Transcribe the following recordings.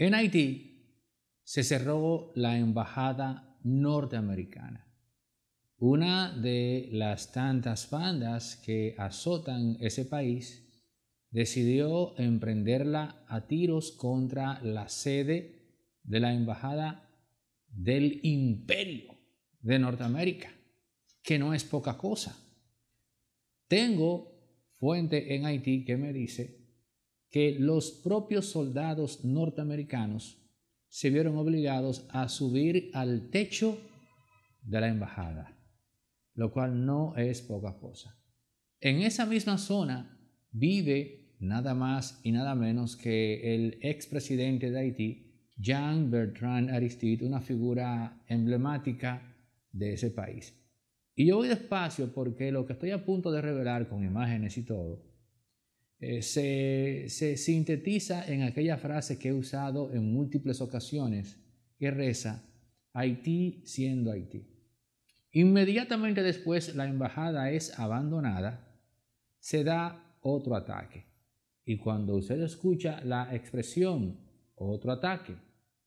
En Haití se cerró la embajada norteamericana, una de las tantas bandas que azotan ese país decidió emprenderla a tiros contra la sede de la embajada del imperio de Norteamérica, que no es poca cosa. Tengo fuente en Haití que me dice que los propios soldados norteamericanos se vieron obligados a subir al techo de la embajada, lo cual no es poca cosa. En esa misma zona vive nada más y nada menos que el expresidente de Haití, Jean Bertrand Aristide, una figura emblemática de ese país. Y yo voy despacio porque lo que estoy a punto de revelar con imágenes y todo, eh, se, se sintetiza en aquella frase que he usado en múltiples ocasiones, que reza, Haití siendo Haití. Inmediatamente después la embajada es abandonada, se da otro ataque. Y cuando usted escucha la expresión otro ataque,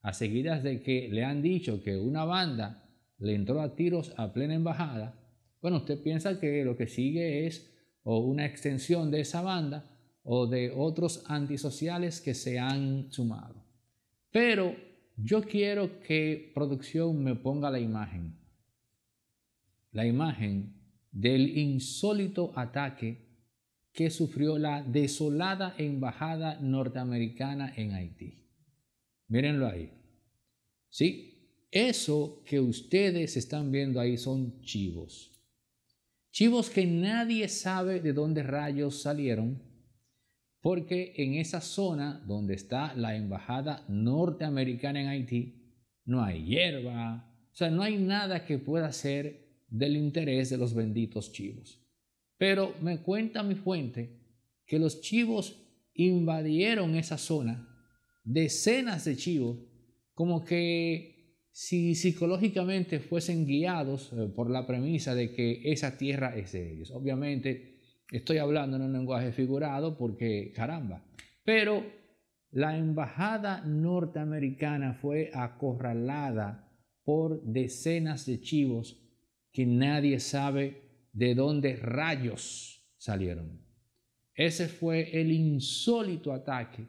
a seguidas de que le han dicho que una banda le entró a tiros a plena embajada, bueno, usted piensa que lo que sigue es o una extensión de esa banda o de otros antisociales que se han sumado. Pero yo quiero que producción me ponga la imagen, la imagen del insólito ataque que sufrió la desolada embajada norteamericana en Haití. Mírenlo ahí. Sí, eso que ustedes están viendo ahí son chivos. Chivos que nadie sabe de dónde rayos salieron porque en esa zona donde está la embajada norteamericana en Haití no hay hierba, o sea, no hay nada que pueda ser del interés de los benditos chivos. Pero me cuenta mi fuente que los chivos invadieron esa zona, decenas de chivos, como que si psicológicamente fuesen guiados eh, por la premisa de que esa tierra es de ellos. Obviamente, Estoy hablando en un lenguaje figurado porque, caramba, pero la embajada norteamericana fue acorralada por decenas de chivos que nadie sabe de dónde rayos salieron. Ese fue el insólito ataque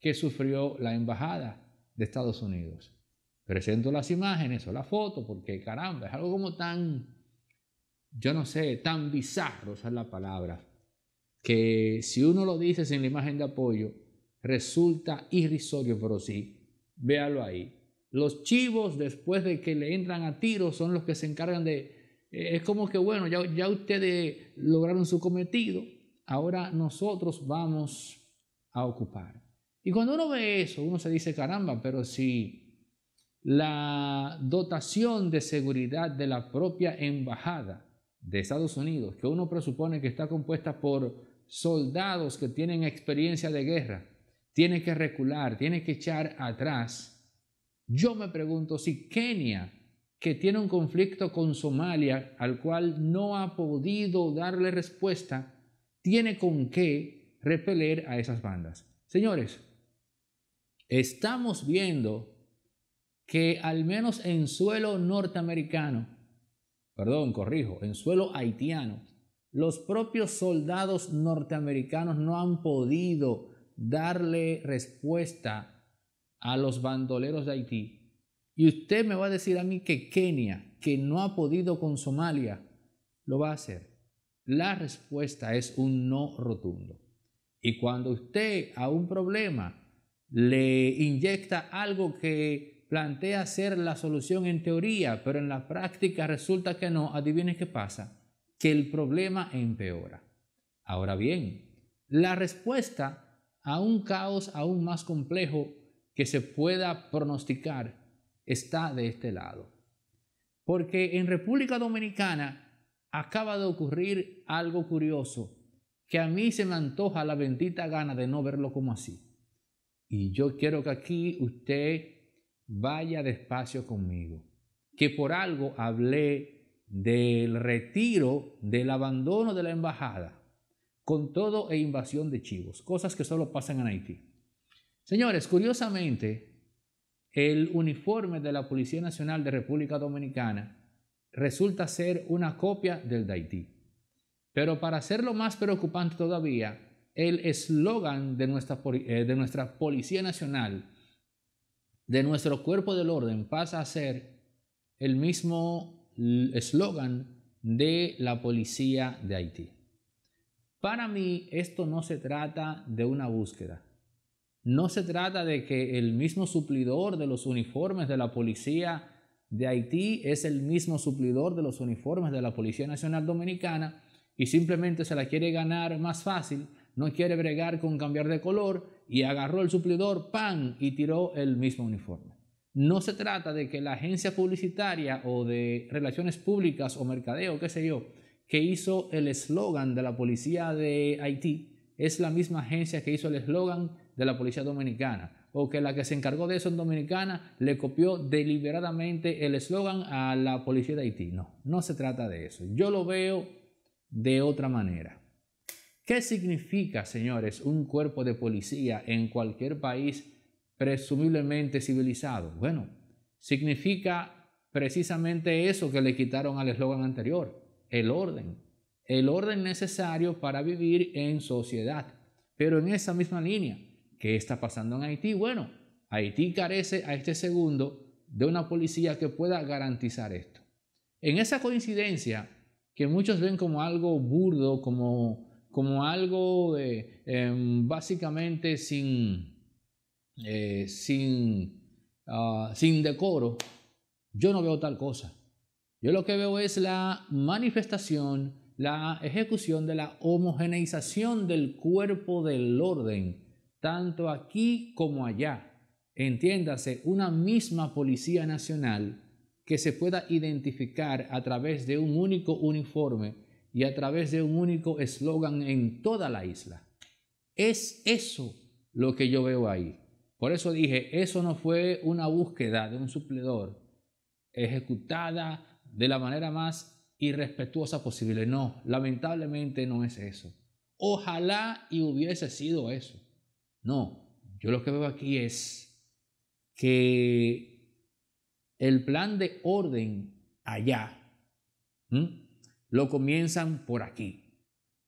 que sufrió la embajada de Estados Unidos. Presento las imágenes o la foto porque caramba, es algo como tan yo no sé, tan esa es la palabra, que si uno lo dice sin la imagen de apoyo, resulta irrisorio, pero sí, véalo ahí. Los chivos, después de que le entran a tiro, son los que se encargan de... Eh, es como que, bueno, ya, ya ustedes lograron su cometido, ahora nosotros vamos a ocupar. Y cuando uno ve eso, uno se dice, caramba, pero si la dotación de seguridad de la propia embajada de Estados Unidos, que uno presupone que está compuesta por soldados que tienen experiencia de guerra, tiene que recular, tiene que echar atrás. Yo me pregunto si Kenia, que tiene un conflicto con Somalia al cual no ha podido darle respuesta, tiene con qué repeler a esas bandas. Señores, estamos viendo que al menos en suelo norteamericano, perdón, corrijo, en suelo haitiano, los propios soldados norteamericanos no han podido darle respuesta a los bandoleros de Haití. Y usted me va a decir a mí que Kenia, que no ha podido con Somalia, lo va a hacer. La respuesta es un no rotundo. Y cuando usted a un problema le inyecta algo que plantea ser la solución en teoría, pero en la práctica resulta que no, adivinen qué pasa, que el problema empeora. Ahora bien, la respuesta a un caos aún más complejo que se pueda pronosticar está de este lado. Porque en República Dominicana acaba de ocurrir algo curioso que a mí se me antoja la bendita gana de no verlo como así. Y yo quiero que aquí usted vaya despacio conmigo, que por algo hablé del retiro, del abandono de la embajada, con todo e invasión de chivos, cosas que solo pasan en Haití. Señores, curiosamente, el uniforme de la Policía Nacional de República Dominicana resulta ser una copia del de Haití. Pero para hacerlo más preocupante todavía, el eslogan de nuestra, eh, de nuestra Policía Nacional de nuestro cuerpo del orden pasa a ser el mismo eslogan de la policía de Haití. Para mí esto no se trata de una búsqueda. No se trata de que el mismo suplidor de los uniformes de la policía de Haití es el mismo suplidor de los uniformes de la Policía Nacional Dominicana y simplemente se la quiere ganar más fácil, no quiere bregar con cambiar de color y agarró el suplidor, pan, y tiró el mismo uniforme. No se trata de que la agencia publicitaria o de relaciones públicas o mercadeo, qué sé yo, que hizo el eslogan de la policía de Haití, es la misma agencia que hizo el eslogan de la policía dominicana, o que la que se encargó de eso en Dominicana le copió deliberadamente el eslogan a la policía de Haití. No, no se trata de eso. Yo lo veo de otra manera. ¿Qué significa, señores, un cuerpo de policía en cualquier país presumiblemente civilizado? Bueno, significa precisamente eso que le quitaron al eslogan anterior, el orden, el orden necesario para vivir en sociedad. Pero en esa misma línea, ¿qué está pasando en Haití? Bueno, Haití carece a este segundo de una policía que pueda garantizar esto. En esa coincidencia que muchos ven como algo burdo, como como algo em, básicamente sin, eh, sin, ah, sin decoro, yo no veo tal cosa. Yo lo que veo es la manifestación, la ejecución de la homogeneización del cuerpo del orden, tanto aquí como allá. Entiéndase, una misma Policía Nacional que se pueda identificar a través de un único uniforme y a través de un único eslogan en toda la isla. Es eso lo que yo veo ahí. Por eso dije, eso no fue una búsqueda de un supledor ejecutada de la manera más irrespetuosa posible. No, lamentablemente no es eso. Ojalá y hubiese sido eso. No, yo lo que veo aquí es que el plan de orden allá lo comienzan por aquí.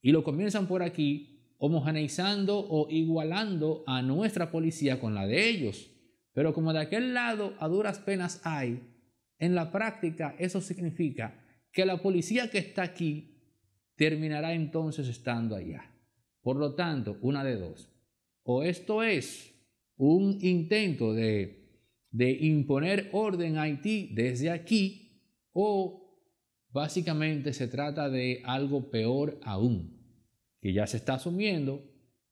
Y lo comienzan por aquí homogeneizando o igualando a nuestra policía con la de ellos. Pero como de aquel lado a duras penas hay, en la práctica eso significa que la policía que está aquí terminará entonces estando allá. Por lo tanto, una de dos. O esto es un intento de, de imponer orden a Haití desde aquí, o Básicamente se trata de algo peor aún, que ya se está asumiendo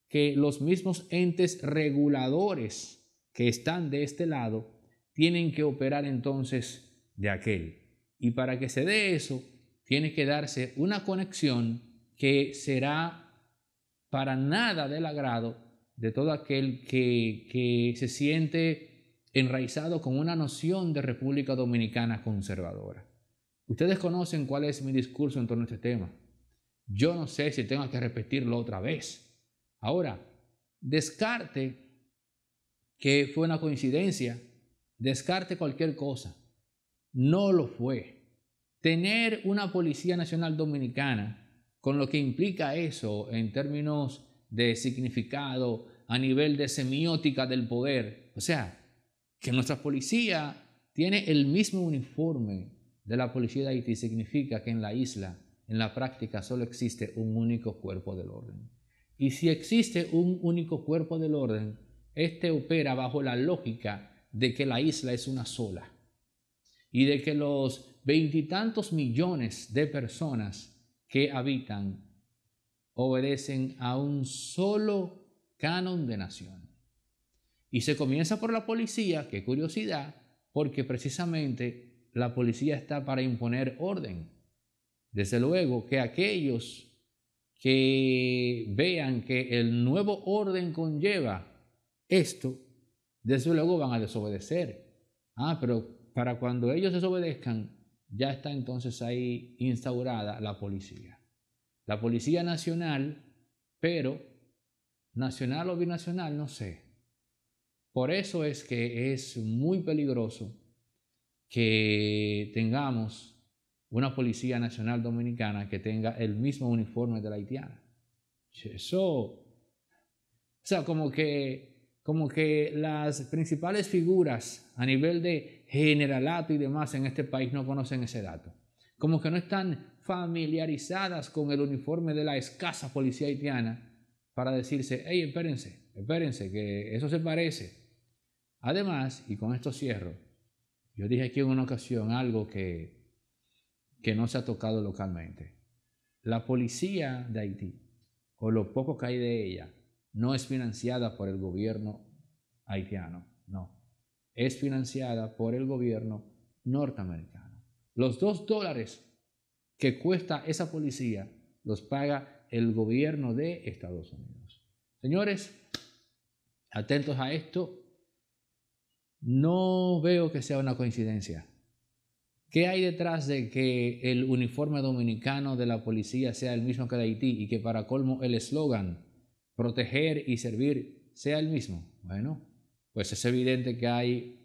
que los mismos entes reguladores que están de este lado tienen que operar entonces de aquel. Y para que se dé eso, tiene que darse una conexión que será para nada del agrado de todo aquel que, que se siente enraizado con una noción de República Dominicana conservadora. Ustedes conocen cuál es mi discurso en torno a este tema. Yo no sé si tengo que repetirlo otra vez. Ahora, descarte que fue una coincidencia, descarte cualquier cosa. No lo fue. Tener una Policía Nacional Dominicana, con lo que implica eso en términos de significado, a nivel de semiótica del poder, o sea, que nuestra policía tiene el mismo uniforme de la policía de Haití significa que en la isla, en la práctica, solo existe un único cuerpo del orden. Y si existe un único cuerpo del orden, este opera bajo la lógica de que la isla es una sola y de que los veintitantos millones de personas que habitan obedecen a un solo canon de nación. Y se comienza por la policía, qué curiosidad, porque precisamente la policía está para imponer orden. Desde luego que aquellos que vean que el nuevo orden conlleva esto, desde luego van a desobedecer. Ah, pero para cuando ellos desobedezcan, ya está entonces ahí instaurada la policía. La policía nacional, pero nacional o binacional, no sé. Por eso es que es muy peligroso que tengamos una Policía Nacional Dominicana que tenga el mismo uniforme de la haitiana. Eso, o sea, como que, como que las principales figuras a nivel de generalato y demás en este país no conocen ese dato. Como que no están familiarizadas con el uniforme de la escasa policía haitiana para decirse, hey, espérense, espérense, que eso se parece. Además, y con esto cierro, yo dije aquí en una ocasión algo que, que no se ha tocado localmente. La policía de Haití, o lo poco que hay de ella, no es financiada por el gobierno haitiano, no. Es financiada por el gobierno norteamericano. Los dos dólares que cuesta esa policía los paga el gobierno de Estados Unidos. Señores, atentos a esto, no veo que sea una coincidencia. ¿Qué hay detrás de que el uniforme dominicano de la policía sea el mismo que de Haití y que para colmo el eslogan proteger y servir sea el mismo? Bueno, pues es evidente que hay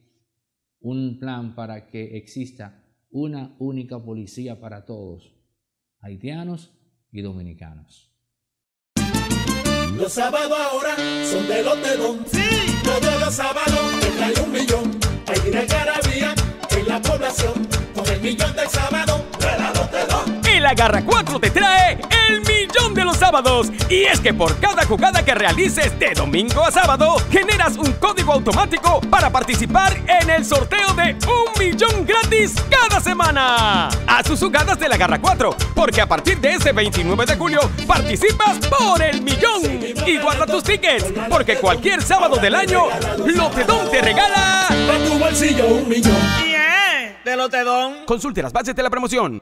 un plan para que exista una única policía para todos, haitianos y dominicanos. Los ahora son de la Garra 4 te trae el millón de los sábados. Y es que por cada jugada que realices de domingo a sábado, generas un código automático para participar en el sorteo de un millón gratis cada semana. A sus jugadas de la Garra 4, porque a partir de ese 29 de julio participas por el millón. Y guarda tus tickets, porque cualquier sábado del año, Lotedón te regala. ...para tu bolsillo un millón. Yeah, de Lotedón. Consulte las bases de la promoción.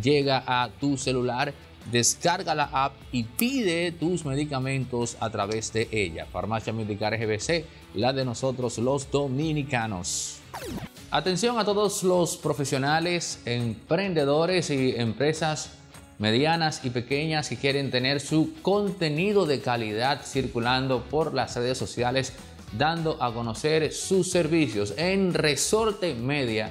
llega a tu celular. Descarga la app y pide tus medicamentos a través de ella. Farmacia Medical GBC, la de nosotros los dominicanos. Atención a todos los profesionales, emprendedores y empresas medianas y pequeñas que quieren tener su contenido de calidad circulando por las redes sociales, dando a conocer sus servicios en Resorte Media